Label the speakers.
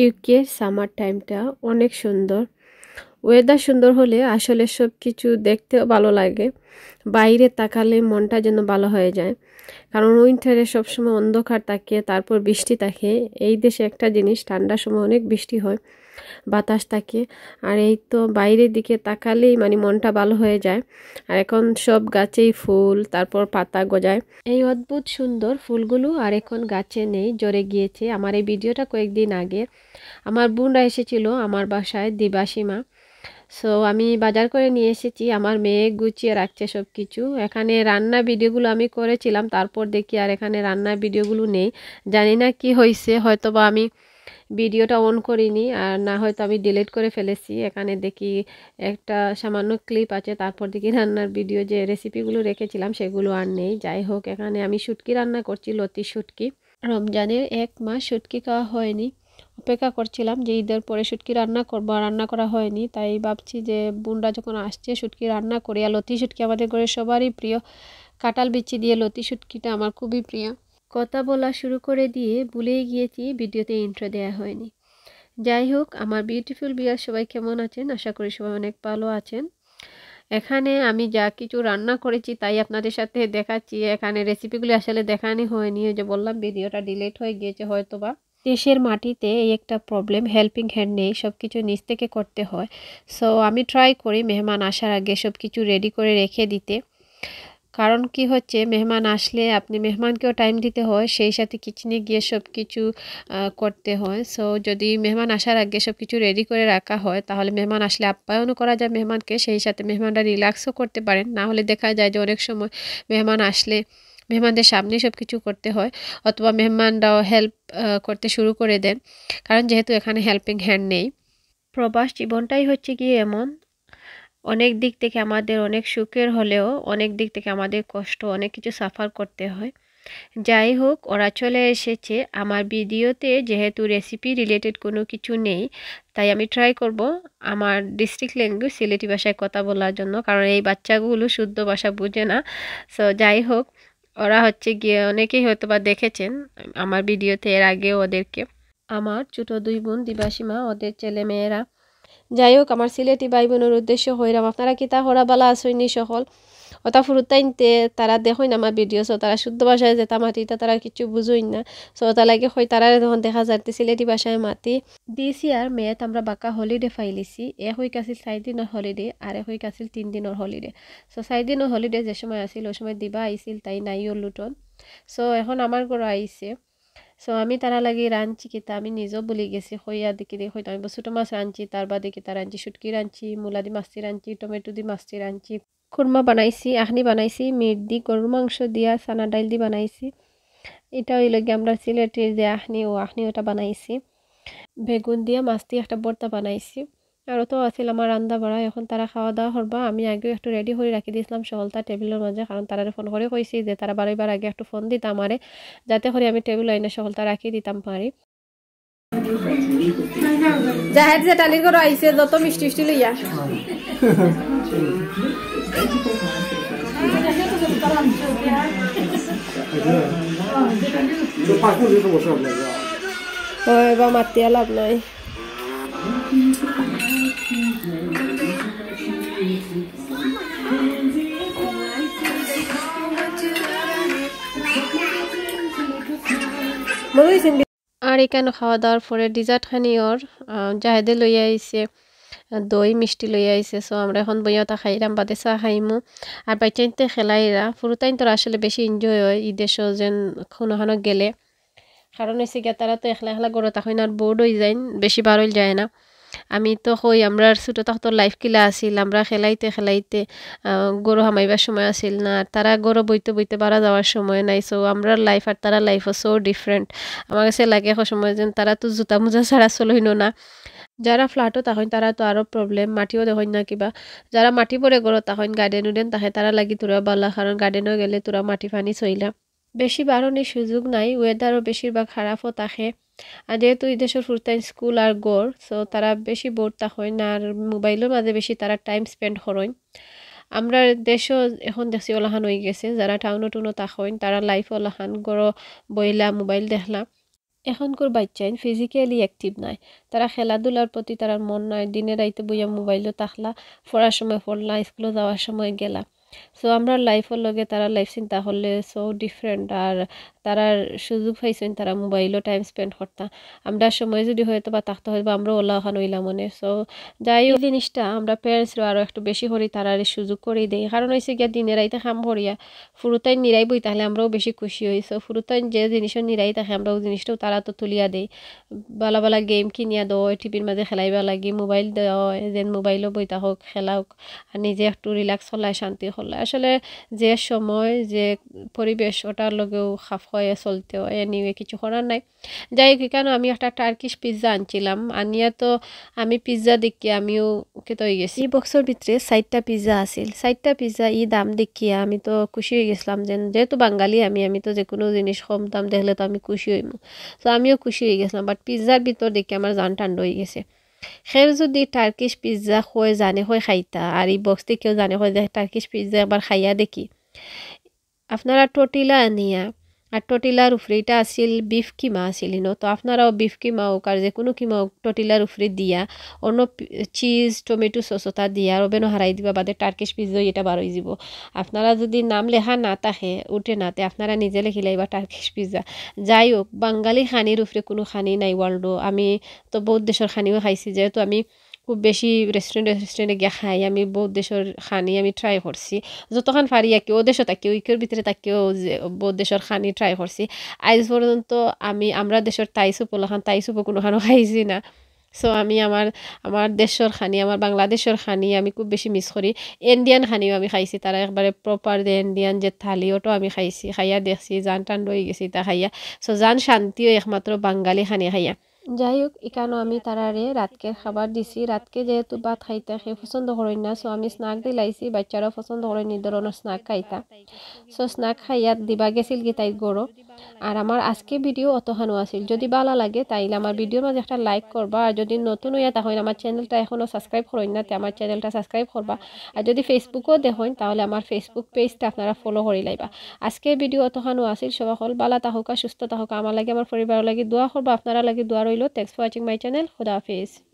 Speaker 1: UK summer টাইমটা অনেক সুন্দর ওয়েদার সুন্দর হলে আসলে সব কিছু দেখতেও ভালো লাগে বাইরে তাকালে মনটা যেন ভালো হয়ে যায় কারণ উইন্টারে সবসময় অন্ধকার থাকে তারপর বৃষ্টি থাকে এই দেশে একটা জিনিস ঠান্ডার সময় অনেক বৃষ্টি হয় বাতাস থাকে আর এই তো বাইরের দিকে তাকালেই মানে মনটা ভালো হয়ে যায় আর এখন সব গাছেই ফুল তারপর পাতা গজায় এই অদ্ভুত সুন্দর ফুলগুলো আর এখন গাছে নেই জরে গিয়েছে আমার এই ভিডিওটা কয়েকদিন আগে আমার বোনরা এসেছিল আমার বাসায় দিবাসীমা সো আমি বাজার করে নিয়ে এসেছি আমার মেয়ে গুছিয়ে রাখছে সব কিছু এখানে রান্না ভিডিওগুলো আমি করেছিলাম তারপর দেখি আর এখানে রান্না ভিডিওগুলো নেই জানি না কি হয়েছে হয়তো বা আমি ভিডিওটা অন করিনি আর না হয়তো আমি ডিলিট করে ফেলেছি এখানে দেখি একটা সামান্য ক্লিপ আছে তারপর দেখি রান্নার ভিডিও যে রেসিপিগুলো রেখেছিলাম সেগুলো আর নেই যাই হোক এখানে আমি শুটকি রান্না করছি লতি সুটকি রমজানের এক মাস শুটকি খাওয়া হয়নি অপেক্ষা করছিলাম যে ঈদের পরে শুটকি রান্না করবো রান্না করা হয়নি তাই ভাবছি যে বোনরা যখন আসছে শুটকি রান্না করি আর লতি শুটকি আমাদের ঘরে সবারই প্রিয় কাটাল বিচি দিয়ে লতি শুটকিটা আমার খুবই প্রিয় কথা বলা শুরু করে দিয়ে ভুলেই গিয়েছি ভিডিওতে ইন্ট্রো দেয়া হয়নি যাই হোক আমার বিউটিফুল বিয়ার সবাই কেমন আছেন আশা করি সবাই অনেক ভালো আছেন এখানে আমি যা কিছু রান্না করেছি তাই আপনাদের সাথে দেখাচ্ছি এখানে রেসিপিগুলি আসলে দেখানি হয়নি যে বললাম ভিডিওটা ডিলেট হয়ে গিয়েছে হয়তো বা দেশের মাটিতে এই একটা প্রবলেম হেল্পিং হ্যান্ড নেই সব কিছু নিজ থেকে করতে হয় সো আমি ট্রাই করি মেহমান আসার আগে সব কিছু রেডি করে রেখে দিতে কারণ কি হচ্ছে মেহমান আসলে আপনি মেহমানকেও টাইম দিতে হয় সেই সাথে কিচেনে গিয়ে সব কিছু করতে হয় সো যদি মেহমান আসার আগে সব কিছু রেডি করে রাখা হয় তাহলে মেহমান আসলে আপ্যায়নও করা যায় মেহমানকে সেই সাথে মেহমানরা রিল্যাক্সও করতে পারেন না হলে দেখা যায় যে অনেক সময় মেহমান আসলে মেহমানদের সামনেই সব কিছু করতে হয় অথবা মেহমানরাও হেল্প করতে শুরু করে দেন কারণ যেহেতু এখানে হেল্পিং হ্যান্ড নেই প্রবাস জীবনটাই হচ্ছে গিয়ে এমন অনেক দিক থেকে আমাদের অনেক সুখের হলেও অনেক দিক থেকে আমাদের কষ্ট অনেক কিছু সাফার করতে হয় যাই হোক ওরা চলে এসেছে আমার ভিডিওতে যেহেতু রেসিপি রিলেটেড কোনো কিছু নেই তাই আমি ট্রাই করব আমার ডিস্ট্রিক্ট ল্যাঙ্গুয়েজ সিলেটি ভাষায় কথা বলার জন্য কারণ এই বাচ্চাগুলো শুদ্ধ ভাষা বুঝে না সো যাই হোক ওরা হচ্ছে গিয়ে অনেকেই হয়তো বা দেখেছেন আমার ভিডিওতে এর আগে ওদেরকে আমার ছোটো দুই বোন দিবাসীমা ওদের ছেলে মেয়েরা যাই হোক আমার সিলেটি ভাই বোনের উদ্দেশ্য হইরাম আপনারা কিতা বালা আসইনি সকল ওটা ফুরুতাইনতে তারা দেখই না আমার ভিডিও সো তারা শুদ্ধ ভাষায় যেতা মাতি তা তারা কিছু বুঝই না সো ওটা লাগে হয় তারা যখন দেখা যাচ্ছে সিলেটি ভাষায় মাতি দিস ইয়ার মেয়েত আমরা বাঁকা হলিডে ফাইলিছি এ হই কাছিল চার দিনের হলিডে আর এ হই কাছিল তিন দিনের হলিডে সো চার দিনের হলিডে যে সময় আসিল ওই সময় দিবা আইসিল তাই নাইও লুটন সো এখন আমার ঘরে আইছে সো আমি তারা লাগি রাঁচি কিতা আমি নিজেও বলি গেছি হইয়া দেখি দেখি আমি বসুটো মাছ রাঁচি তার বাদে কিতা রাঁচি সুটকি রাঁচি মূলা দি মাছটি রাঁচি টমেটো দি মাছটি রাঁচি খুরমা বানাইছি আখনি বানাইছি মিট দি গরুর মাংস দিয়া চানা ডাইল দি বানাইছি এটা ওই লগে আমরা সিলেটের যে আখনি ও আখনি ওটা বানাইছি বেগুন দিয়া মাছ একটা বর্তা বানাইছি আর তো আছিল আমার রান্না বড়া এখন তারা খাওয়া দাওয়া করবা আমি আগেও একটু রেডি হয়ে রাখি দিয়েছিলাম সহলতা টেবিলের মাঝে কারণ তারা ফোন করে কইছি যে তারা বারোবার আগে একটু ফোন দিতাম আরে যাতে করে আমি টেবিল আইনে সহলতা রাখি দিতাম পারি জাহের যে টালির করে আইছে যত মিষ্টি মিষ্টি লইয়া ওই লাভ নাই আর এখানে খাওয়া দাওয়ার পরে ডিজার্ট খানি ওর জাহেদে লই আইসে দই মিষ্টি লই আইসে সো আমরা এখন বইয়া তা খাইলাম বাদে চা খাইমু আর বাইচাইনতে খেলাইরা ফুরুতাইন তোর আসলে বেশি এনজয় হয় ঈদে দেশ যেন খুনহানো গেলে কারণ হয়েছে গিয়া তারা তো এখলা এখলা গড়ে তখন আর বোর্ড হয়ে যায় বেশি বার হয়ে যায় না আমি তো হই আমরা ছোটো তখতর লাইফ কিলা আসিল আমরা খেলাইতে খেলাইতে গরু হামাইবার সময় আসিল না আর তারা গরু বইতে বইতে বাড়া যাওয়ার সময় নাই সো আমরা লাইফ আর তারা লাইফও সো ডিফারেন্ট আমার কাছে লাগে এখন সময় যেন তারা তো জুতা মোজা ছাড়া চলইন না যারা ফ্ল্যাটও তাহন তারা তো আরও প্রবলেম মাটিও দেখেন না কিবা যারা মাটি পরে গরো তাহন গার্ডেন উডেন তাহে তারা লাগি তোরা বলা কারণ গার্ডেনও গেলে তোরা মাটি ফানি চইলা বেশি বারণের সুযোগ নাই ওয়েদারও বেশিরভাগ খারাপও থাকে আর যেহেতু এই ফুল টাইম স্কুল আর গড় সো তারা বেশি বোরতা হয় না আর মোবাইলের মাঝে বেশি তারা টাইম স্পেন্ড হরই আমরা দেশও এখন দেখছি ওলাহান হয়ে গেছে যারা টাউনও টুনও তা হইন তারা লাইফ ওলাহান গর বইলা মোবাইল দেখলা এখনকার বাচ্চাইন ফিজিক্যালি অ্যাক্টিভ নাই তারা খেলাধুলার প্রতি তারা মন নয় দিনে রাইতে বইয়া মোবাইলও তাকলা পড়ার সময় পড়লা স্কুলে যাওয়ার সময় গেলা সো আমরা লাইফের লগে তারা লাইফ সিন তাহলে সো ডিফারেন্ট আর তারা সুযোগ পাইছেন তারা মোবাইলও টাইম স্পেন্ড করতাম আমরা সময় যদি হয়তো বা থাকতে হয়তো আমরা ওলা ওখানে ওইলা মনে সো যাই জিনিসটা আমরা প্যারেন্টসরা আরও একটু বেশি করি তারা সুযোগ করে দেয় কারণ হয়েছে গিয়া দিনের আইতে খাম করিয়া ফুরুতাইন নিরাই বই তাহলে আমরাও বেশি খুশি হই সো ফুরুতাইন যে জিনিসও নিরাই থাকে আমরা ওই জিনিসটাও তারা তো তুলিয়া দেয় বালা বালা গেম কিনিয়া দেয় টিভির মাঝে খেলাইবা লাগে মোবাইল দেওয়া যেন মোবাইলও বইতা হোক খেলা হোক আর নিজে একটু রিল্যাক্স হলায় শান্তি হল করলে আসলে যে সময় যে পরিবেশ ওটার লগেও খাপ হয়ে চলতে হয় এনিওয়ে কিছু করার নাই যাই হোক কেন আমি একটা টার্কিশ পিৎজা আনছিলাম আনিয়া তো আমি পিৎজা দেখি আমিও কেত হয়ে গেছি এই বক্সর ভিতরে সাইডটা পিৎজা আছিল সাইডটা পিৎজা ই দাম দেখিয়া আমি তো খুশি হয়ে গেছিলাম যে যেহেতু বাঙালি আমি আমি তো যে কোনো জিনিস কম দাম দেখলে তো আমি খুশি হইম তো আমিও খুশি হয়ে গেছিলাম বাট পিৎজার ভিতর দেখি আমার জান ঠান্ড হয়ে গেছে খেৰ যদি টাৰ্কিছ পিজ্জা খুৱাই জানে হয় খাইতা আৰু এই বক্সটি কেও জানে হয় যে টাৰ্কিছ পিজ্জা এবাৰ খায়া দেখি আপোনাৰ ট'টিলা আনিয়া আর টোটিলার উপরে এটা আসিল বিফ কিমা আসিল ন তো আপনারাও বিফ কিমা হোক আর যে কোনো কিমা হোক টোটিলার উপরে দিয়া অন্য চিজ টমেটো সসতা দিয়া রবেন হারাই দিবা বাদে টার্কিশ পিজ্জা এটা বারোই যাব আপনারা যদি নাম লেখা না থাকে উঠে নাতে আপনারা নিজে লাইবা টার্কিশ পিজা যাই হোক বাঙালি খানির উফরে কোনো খানি নাই ওয়ার্ল্ডও আমি তো বহুত দেশের খানিও খাইছি যেহেতু আমি খুব বেশি রেস্টুরেন্টে রেস্টুরেন্টে গিয়ে খাই আমি বহুত দেশের খানি আমি ট্রাই করছি যতক্ষণ পারি আর কি ও দেশও থাকি উইকের ভিতরে যে বহুত দেশের খানি ট্রাই করছি আজ পর্যন্ত আমি আমরা দেশের তাই সুপোলাখান তাই সুপো কোনো খানো খাইছি না সো আমি আমার আমার দেশের খানি আমার বাংলাদেশের খানি আমি খুব বেশি মিস করি ইন্ডিয়ান খানিও আমি খাইছি তারা একবারে প্রপার যে ইন্ডিয়ান যে থালি ওটাও আমি খাইছি খাইয়া দেখছি জান টান রয়ে গেছি তা খাইয়া সো জান শান্তিও একমাত্র বাঙালি খানি খাইয়া যাই হোক ইকানো আমি তারারে রাতকে খাবার দিছি রাতকে যেহেতু ভাত খাইতা সে পছন্দ করেন না সো আমি স্নাক দিলাইছি বাচ্চারাও পছন্দ করেন নি ধরনের স্নাক খাইতা সো স্নাক খাইয়া দিবা গেছিল কি তাই গড়ো আর আমার আজকে ভিডিও অতখানো আছিল যদি ভালো লাগে তাইলে আমার ভিডিওর মাঝে একটা লাইক করবা আর যদি নতুন হইয়া তাহলে আমার চ্যানেলটা এখনও সাবস্ক্রাইব করেন না তো আমার চ্যানেলটা সাবস্ক্রাইব করবা আর যদি ফেসবুকও দেখেন তাহলে আমার ফেসবুক পেজটা আপনারা ফলো করে লাইবা আজকে ভিডিও অতখানো আছিল সবাই হল বালা তাহকা সুস্থ তাহকা আমার লাগে আমার পরিবার লাগে দোয়া করবা আপনারা লাগে দোয়া लो thanks for watching my channel खुदाफिज़